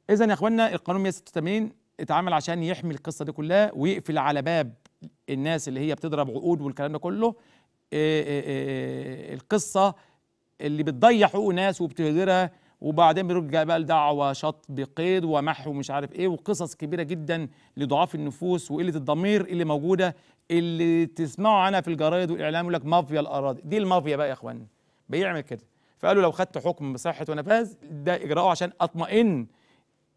اذا يا اخوانا القانون 186 اتعمل عشان يحمي القصه دي كلها ويقفل على باب الناس اللي هي بتضرب عقود والكلام ده كله إيه إيه القصه اللي بتضيع حقوق ناس وبتهدرها وبعدين بيرجع بقى لدعوه شط بقيد ومحو مش عارف ايه وقصص كبيره جدا لضعاف النفوس وقله الضمير اللي موجوده اللي تسمعوا عنها في الجرايد والاعلام يقول لك مافيا الاراضي دي المافيا بقى يا اخوان بيعمل كده فقالوا لو خدت حكم بصحه ونفاذ ده اجراءه عشان اطمئن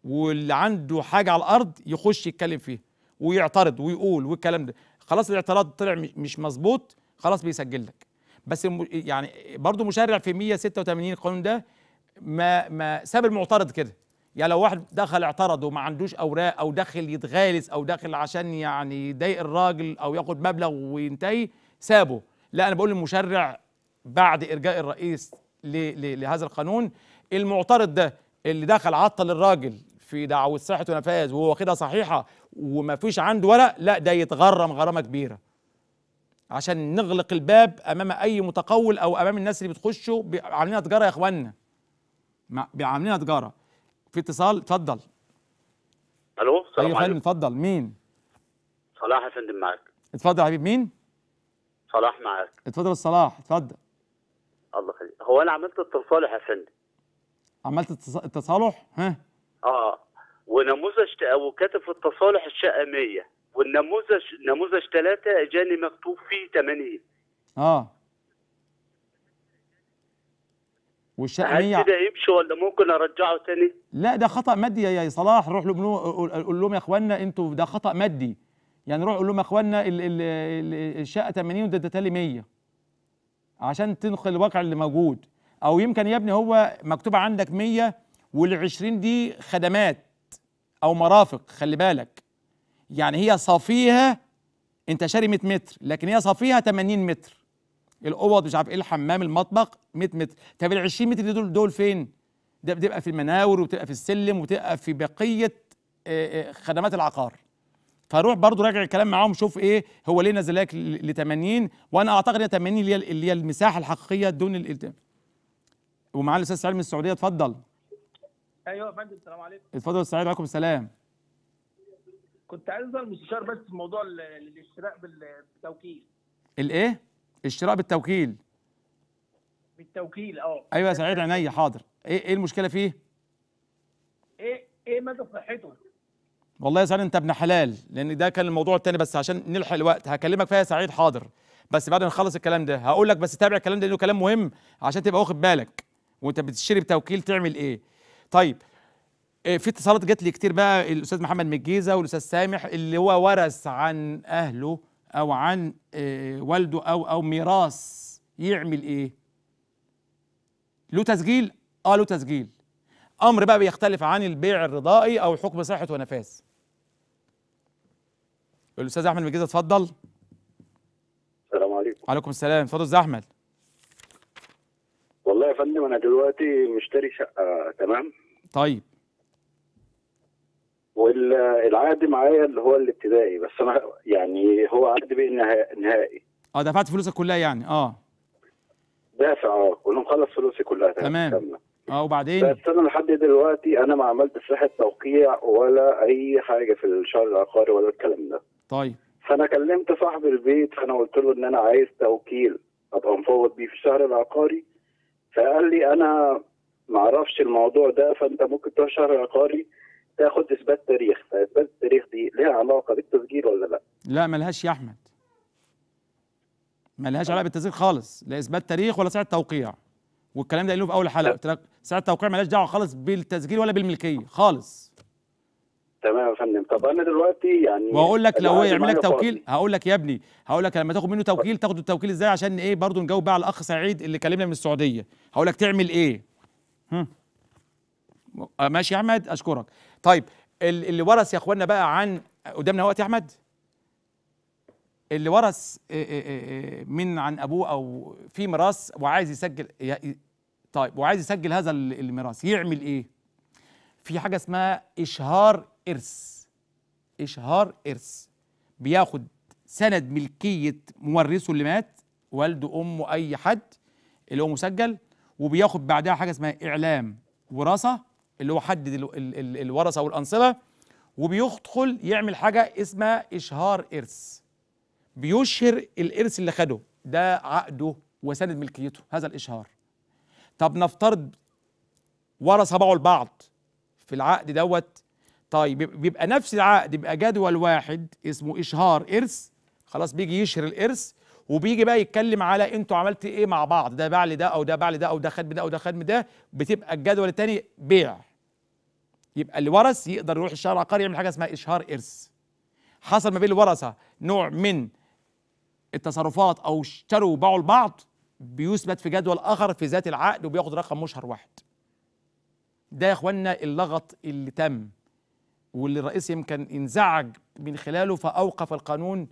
واللي عنده حاجه على الارض يخش يتكلم فيها ويعترض ويقول والكلام ده خلاص الاعتراض طلع مش مظبوط خلاص بيسجل لك بس يعني برضه مشرع في 186 القانون ده ما ما ساب المعترض كده يعني لو واحد دخل اعترض وما عندوش اوراق او دخل يتغالس او دخل عشان يعني يضايق الراجل او ياخد مبلغ وينتهي سابه لا انا بقول للمشرع بعد ارجاء الرئيس لهذا القانون المعترض ده اللي دخل عطل الراجل في دعوه صحه ونفاذ وهو واخدها صحيحه وما فيش عنده ولا لا ده يتغرم غرامه كبيره عشان نغلق الباب امام اي متقول او امام الناس اللي بتخشوا عاملينها تجاره يا اخوانا عاملينها تجاره في اتصال اتفضل
الو السلام ايوه فندم
اتفضل مين
صلاح يا فندم معاك
اتفضل يا حبيب مين صلاح معاك اتفضل الصلاح اتفضل
الله خليك هو انا عملت التصالح يا فندم
عملت التصالح ها
اه ونموذج وكاتب كتف التصالح الشقه 100 والنموذج نموذج ثلاثه اجاني مكتوب فيه 80
اه
والشقه 100 كده
يمشي ولا ممكن ارجعه ثاني؟
لا ده خطا مادي يا صلاح روح له قول لهم يا اخوانا انتوا ده خطا مادي يعني روح قول لهم يا اخوانا الشقه 80 وده تالي 100 عشان تنقل الواقع اللي موجود او يمكن يا ابني هو مكتوب عندك 100 وال20 دي خدمات او مرافق خلي بالك يعني هي صافيها انت شاري 100 متر لكن هي صافيها 80 متر الاوض مش عارف ايه الحمام المطبخ 100 متر طب ال 20 متر دول دول فين؟ ده بتبقى في المناور وبتبقى في السلم وبتبقى في بقيه آه، آه، خدمات العقار فروح برضو راجع الكلام معاهم شوف ايه هو ليه نزل لك ل 80 وانا اعتقد ان 80 اللي هي المساحه الحقيقيه دون ومعالي الاستاذ سعيد من السعوديه اتفضل
ايوه يا فندم السلام عليكم
اتفضل استاذ سعيد عليكم السلام
كنت عايز المستشار بس في موضوع الاشتراك بالتوكيل
الايه؟ اشتراء بالتوكيل
بالتوكيل اه
ايوه يا سعيد عينيا حاضر ايه ايه المشكله فيه؟
ايه ايه مدى صحته؟
والله يا سعيد انت ابن حلال لان ده كان الموضوع الثاني بس عشان نلحق الوقت هكلمك فيها يا سعيد حاضر بس بعد ما نخلص الكلام ده هقول لك بس تابع الكلام ده لانه كلام مهم عشان تبقى واخد بالك وانت بتشتري بتوكيل تعمل ايه؟ طيب آه، في اتصالات جات لي كتير بقى الاستاذ محمد من الجيزه والاستاذ سامح اللي هو ورث عن اهله او عن آه، والده او او ميراث يعمل ايه له تسجيل اه له تسجيل امر بقى بيختلف عن البيع الرضائي او حكم صحه ونفاذ الاستاذ احمد مجيزه اتفضل السلام عليكم وعليكم السلام اتفضل استاذ احمد
والله يا فندم انا دلوقتي مشتري شقه تمام طيب والعقد معايا اللي هو الابتدائي بس انا يعني هو عقد بيه نهائي
اه دفعت فلوسك كلها يعني اه
دافع اه مخلص فلوسي كلها تمام اه وبعدين بس انا لحد دلوقتي انا ما عملتش لائحه توقيع ولا اي حاجه في الشهر العقاري ولا الكلام ده طيب فانا كلمت صاحب البيت فانا قلت له ان انا عايز توكيل ابقى مفوض بيه في الشهر العقاري فقال لي انا معرفش الموضوع ده فانت ممكن تروح شهر عقاري تاخد اثبات تاريخ فاثبات التاريخ دي ليها علاقه بالتسجيل ولا لا؟
لا ملهاش يا احمد ملهاش علاقه بالتسجيل خالص لا اثبات تاريخ ولا سعه توقيع والكلام ده قايله في اول حلقه قلت لك سعه توقيع ملهاش دعوه خالص بالتسجيل ولا بالملكيه خالص
تمام يا فندم طب انا دلوقتي يعني واقول لك لو هو يعمل لك توكيل
هقول لك يا ابني هقول لك لما تاخد منه توكيل تاخد التوكيل ازاي عشان ايه برضه نجاوب بقى على الاخ سعيد اللي كلمنا من السعوديه هقول لك تعمل ايه آه، ماشي يا احمد اشكرك طيب اللي ورث يا اخوانا بقى عن قدامنا وقت يا احمد اللي ورث آه، آه، من عن ابوه او في ميراث وعايز يسجل طيب وعايز يسجل هذا الميراث يعمل ايه في حاجه اسمها اشهار ارث اشهار ارث بياخد سند ملكيه مورثه اللي مات والده امه اي حد اللي هو مسجل وبياخد بعدها حاجه اسمها اعلام وراثه اللي هو حدد الورثه والانصبه وبيدخل يعمل حاجه اسمها اشهار ارث بيشهر الارث اللي خده ده عقده وسند ملكيته هذا الاشهار طب نفترض ورثه باعوا لبعض في العقد دوت طيب بيبقى نفس العقد بيبقى جدول واحد اسمه اشهار ارث خلاص بيجي يشهر الارث وبيجي بقى يتكلم على انتوا عملت ايه مع بعض ده باع لي ده او ده باع لي ده او ده خد من ده او ده خد من ده بتبقى الجدول الثاني بيع يبقى الورث يقدر يروح الشهر العقاري يعمل حاجه اسمها اشهار ارث حصل ما بين الورثه نوع من التصرفات او اشتروا وباعوا لبعض بيثبت في جدول اخر في ذات العقد وبياخد رقم مشهر واحد ده يا اخوانا اللغط اللي تم واللي الرئيس يمكن انزعج من خلاله فاوقف القانون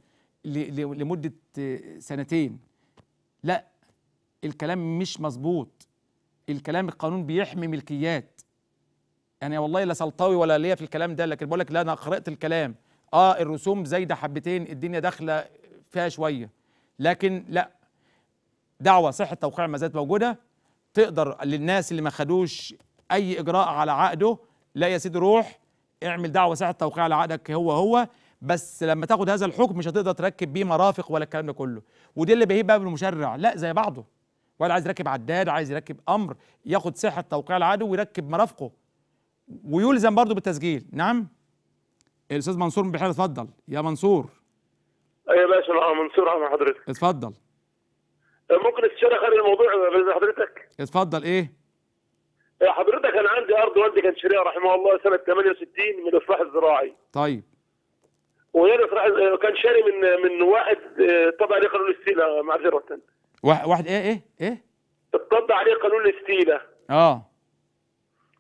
لمده سنتين لا الكلام مش مظبوط الكلام القانون بيحمي ملكيات يعني والله لا سلطوي ولا ليا في الكلام ده لكن بقول لك لا انا قرات الكلام اه الرسوم زايده حبتين الدنيا داخله فيها شويه لكن لا دعوه صحه توقيع ما زالت موجوده تقدر للناس اللي ما خدوش اي اجراء على عقده لا يا سيدي روح اعمل دعوه صحه توقيع على عقدك هو هو بس لما تاخد هذا الحكم مش هتقدر تركب بيه مرافق ولا الكلام ده كله ودي اللي بيهيب بقى بالمشرع لا زي بعضه ولا عايز يركب عداد عايز يركب امر ياخد صحه توقيع العدو ويركب مرافقه ويلزم برضه بالتسجيل نعم الاستاذ منصور من بحيره اتفضل يا منصور
أه، يا باشا انا منصور انا حضرتك اتفضل أه، ممكن استشاره خارج الموضوع باذن حضرتك
اتفضل ايه
يا أه، حضرتك انا عندي ارض والدي كان شاريها رحمه الله سنه 68 من الاصلاح الزراعي طيب ويرف آه، كان شاري من آه، من واحد آه، طبع عليه قانون الاستيلاء مع
واحد واحد ايه ايه ايه؟
اتطبق عليه قانون الاستيلاء اه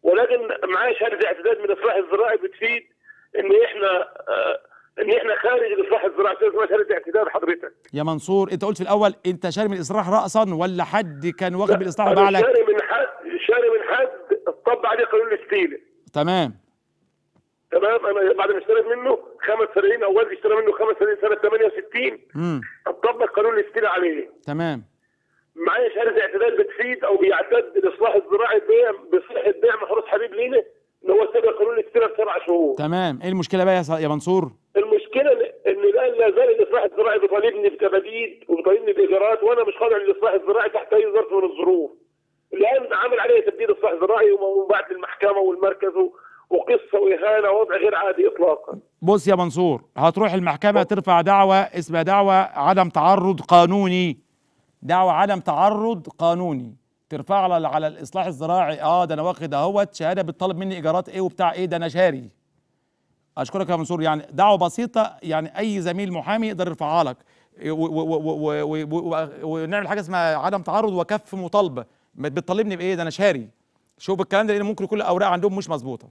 ولكن معاه شهاده اعتداد من الاصلاح الزراعي بتفيد ان احنا ان احنا خارج الاصلاح الزراعي اسمها شهاده اعتداد حضرتك
يا منصور انت قلت في الاول انت شاري من الاصلاح راسا ولا حد كان واخد بالاصلاح وباع لك؟ شاري
من حد شاري من حد اتطبق عليه قانون الاستيلاء تمام تمام انا بعد ما اشتريت منه خمس سنين او والدي اشترى منه خمس سنين سنه 68 امم طبقنا قانون الاستيلاء عليه تمام معايا شهاده اعتداد بتفيد او بيعتد الاصلاح الزراعي بيع بصحه بيع محروس حبيب لينا ان هو سبب قانون الاستيلاء بسبع شهور
تمام ايه المشكله بقى يا منصور؟
المشكله ان الان لا زال الاصلاح الزراعي بيطالبني بتباديل وبيطالبني بايجارات وانا مش خاضع للاصلاح الزراعي تحت اي ظرف من الظروف. الان عامل عليه تبديل اصلاح زراعي وبعت للمحكمه والمركز وقصه واهانه وضع غير عادي اطلاقا
بص يا منصور هتروح المحكمه ترفع دعوه اسمها دعوه عدم تعرض قانوني دعوه عدم تعرض قانوني ترفع على على الاصلاح الزراعي اه ده انا واخد اهوت شهاده بتطلب مني ايجارات ايه وبتاع ايه ده انا شاري اشكرك يا منصور يعني دعوه بسيطه يعني اي زميل محامي يقدر يرفعها لك ونعمل حاجه اسمها عدم تعرض وكف مطالبه بتطالبني بايه ده انا شاري شوف الكلام ده لان ممكن كل الاوراق عندهم مش مظبوطه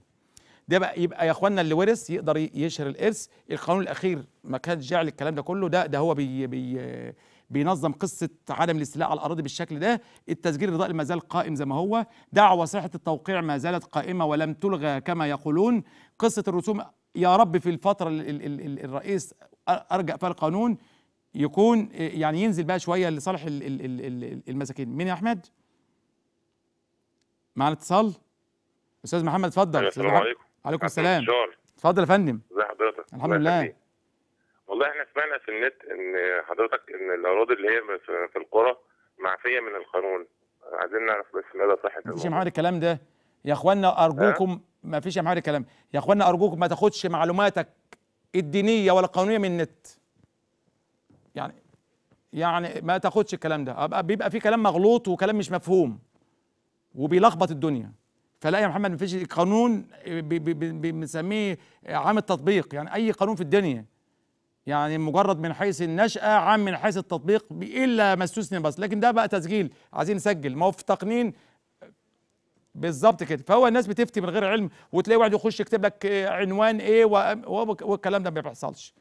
ده بقى يبقى يا اخوانا اللي ورث يقدر يشهر الارث القانون الاخير ما كانش جعل الكلام ده كله ده ده هو بي بي بينظم قصه عدم الاستيلاء على الاراضي بالشكل ده التسجيل الرضائي ما زال قائم زي ما هو دعوى صحه التوقيع ما زالت قائمه ولم تلغى كما يقولون قصه الرسوم يا رب في الفتره الرئيس ارجع فيها القانون يكون يعني ينزل بقى شويه لصالح المساكين مين يا احمد معنا اتصال استاذ محمد اتفضل السلام عليكم عليكم السلام اتفضل يا فندم
ازي حضرتك الحمد لله والله احنا سمعنا في النت ان حضرتك ان الاراضي اللي هي في القرى معفيه من القانون عايزين نعرف بس مدى صحه مفيش يا محمد الكلام
ده يا اخوانا ارجوكم مفيش يا محمد الكلام يا اخوانا ارجوكم ما تاخدش معلوماتك الدينيه ولا القانونيه من النت يعني يعني ما تاخدش الكلام ده بيبقى في كلام مغلوط وكلام مش مفهوم وبيلخبط الدنيا فلا يا محمد ما فيش قانون بنسميه عام التطبيق يعني اي قانون في الدنيا يعني مجرد من حيث النشأة عام من حيث التطبيق إلا ما استثني بس لكن ده بقى تسجيل عايزين نسجل ما هو في تقنين بالظبط كده فهو الناس بتفتي من غير علم وتلاقي واحد يخش يكتب لك عنوان ايه والكلام ده ما بيحصلش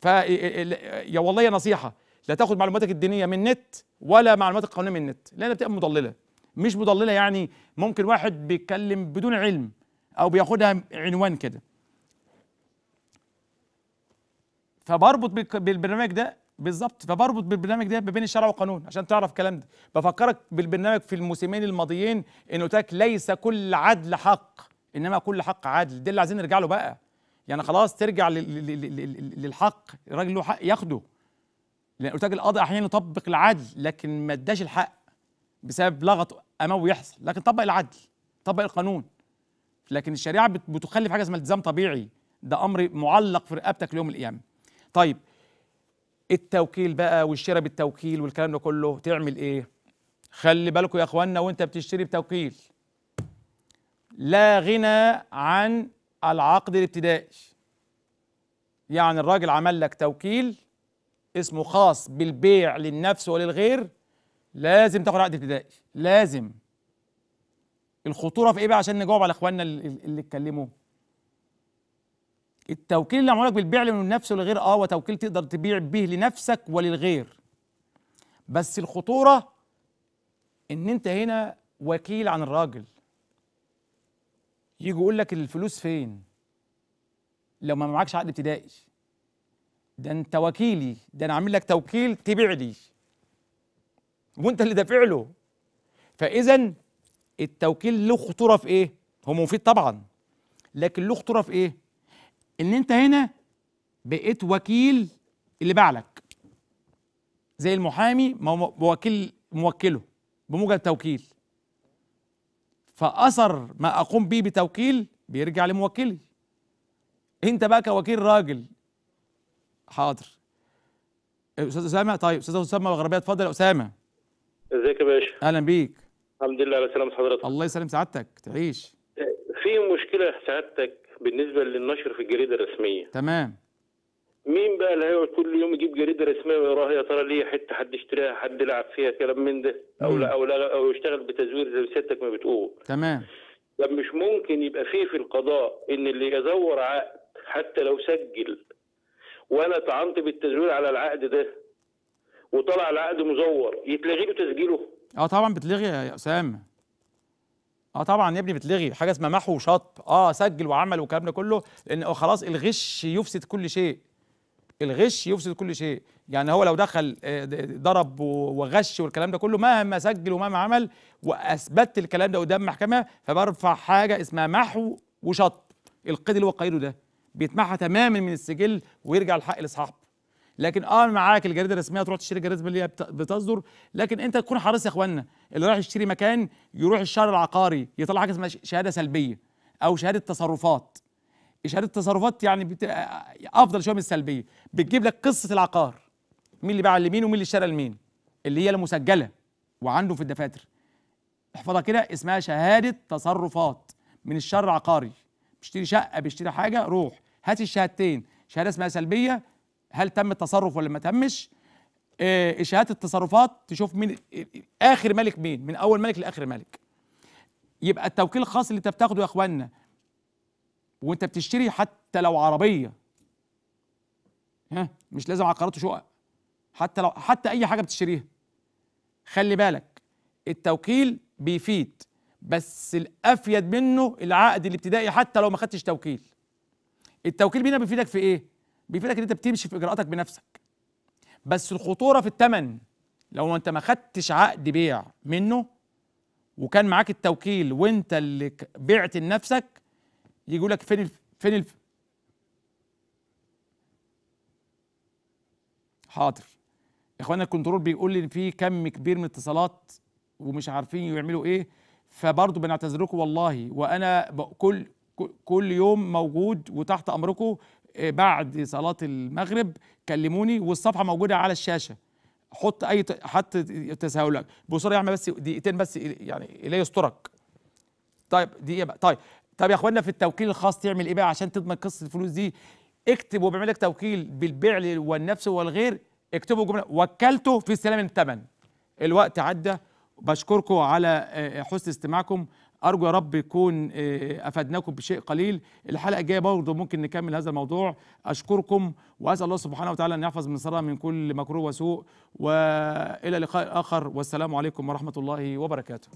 ف يا والله نصيحه لا تاخد معلوماتك الدينيه من النت ولا معلوماتك القانونيه من النت لانها بتبقى مضلله مش مضلله يعني ممكن واحد بيتكلم بدون علم او بياخدها عنوان كده فبربط بالبرنامج ده بالظبط فبربط بالبرنامج ده ما بين الشرع والقانون عشان تعرف الكلام ده بفكرك بالبرنامج في الموسمين الماضيين ان قلت لك ليس كل عدل حق انما كل حق عدل ده اللي عايزين نرجع له بقى يعني خلاص ترجع للحق الراجل له حق ياخده لان قلت لك القاضي احيانا يطبق العدل لكن ما اداش الحق بسبب لغط اموي يحصل لكن طبق العدل طبق القانون لكن الشريعه بتخلف حاجه اسمها التزام طبيعي ده امر معلق في رقبتك ليوم القيامه طيب التوكيل بقى والشراء بالتوكيل والكلام ده كله تعمل ايه خلي بالكوا يا اخوانا وانت بتشتري بتوكيل لا غنى عن العقد الابتدائي يعني الراجل عمل لك توكيل اسمه خاص بالبيع للنفس وللغير لازم تاخد عقد ابتدائي لازم الخطوره في ايه بقى عشان نجاوب على اخواننا اللي اتكلموا التوكيل اللي عمرك بالبيع للنفس وللغير اه وتوكيل تقدر تبيع به لنفسك وللغير بس الخطوره ان انت هنا وكيل عن الراجل يجي يقول لك الفلوس فين لو ما معكش عقد ابتدائي ده انت وكيلي ده انا عامل لك توكيل تبيع لي وانت اللي دافع له فاذا التوكيل له خطوره في ايه هو مفيد طبعا لكن له خطوره في ايه ان انت هنا بقيت وكيل اللي باع لك زي المحامي وكيل موكله بموجب توكيل فاثر ما اقوم به بتوكيل بيرجع لموكلي انت بقى كوكيل راجل حاضر استاذ اسامه طيب استاذ اسامه الغربيه اتفضل يا اسامه ازيك يا باشا اهلا بيك
الحمد لله على سلامه حضرتك
الله يسلم سعادتك تعيش
في مشكله سعادتك بالنسبه للنشر في الجريده الرسميه تمام مين بقى اللي هيقعد كل يوم يجيب جريده رسميه ويقراها يا ترى ليه حته حد يشتريها حد لعب فيها كلام من ده او لا او لا او يشتغل بتزوير زي سيادتك ما بتقول تمام طب مش ممكن يبقى فيه في القضاء ان اللي يزور عقد حتى لو سجل وانا طعنت بالتزوير على العقد ده وطلع العقد مزور يتلغي له تسجيله
اه طبعا بتلغي يا اسامه اه طبعا يا ابني بتلغي حاجه اسمها محو وشطب اه سجل وعمل والكلام ده كله لان خلاص الغش يفسد كل شيء الغش يفسد كل شيء يعني هو لو دخل آه، ضرب وغش والكلام ده كله مهما سجل ومهما عمل واثبت الكلام ده قدام محكمه فبرفع حاجه اسمها محو وشطب القيد اللي هو قايله ده بيتمحى تماما من السجل ويرجع الحق لصاحبه لكن اه معاك الجريده الرسميه تروح تشتري الجريده اللي بتصدر لكن انت تكون حريص يا اخوانا اللي رايح يشتري مكان يروح الشهر العقاري يطلع حاجه اسمها شهاده سلبيه او شهاده تصرفات شهاده التصرفات يعني بت... افضل شويه من السلبيه بتجيب لك قصه العقار مين اللي باع لمين ومين اللي اشترى لمين اللي هي المسجله وعنده في الدفاتر احفظها كده اسمها شهاده تصرفات من الشهر العقاري بيشتري شقه بيشتري حاجه روح هات الشهادتين شهاده اسمها سلبيه هل تم التصرف ولا ما تمش آه، اشهادات التصرفات تشوف مين اخر ملك مين من اول ملك لاخر ملك يبقى التوكيل الخاص اللي انت بتاخده يا اخوانا وانت بتشتري حتى لو عربيه ها مش لازم عقارات وشقق حتى لو حتى اي حاجه بتشتريها خلي بالك التوكيل بيفيد بس الافيد منه العقد الابتدائي حتى لو ما خدتش توكيل التوكيل بينا بيفيدك في ايه بيفيدك ان انت بتمشي في اجراءاتك بنفسك بس الخطوره في الثمن لو انت ما خدتش عقد بيع منه وكان معاك التوكيل وانت اللي بعت لنفسك يقول لك فين الف... فين الف... حاضر اخوانا الكنترول بيقول لي ان في كم كبير من الاتصالات ومش عارفين يعملوا ايه فبرضه بنعتذر لكم والله وانا كل كل يوم موجود وتحت امركم آه، بعد صلاه المغرب كلموني والصفحه موجوده على الشاشه حط اي حط تساؤلك بصوره يا عم بس دقيقتين بس يعني لا يسترك طيب دقيقه بقى طيب طب يا اخوانا في التوكيل الخاص تعمل ايه بقى عشان تضمن قصه الفلوس دي اكتب وبيعمل لك توكيل بالبيع والنفس والغير اكتبوا جمله وكلته في استلام الثمن الوقت عدى بشكركم على آه، حسن استماعكم ارجو يا رب يكون آه، افدناكم بشيء قليل الحلقه الجايه برضه ممكن نكمل هذا الموضوع اشكركم واسال الله سبحانه وتعالى ان يحفظ من من كل مكروه وسوء والى لقاء اخر والسلام عليكم ورحمه الله وبركاته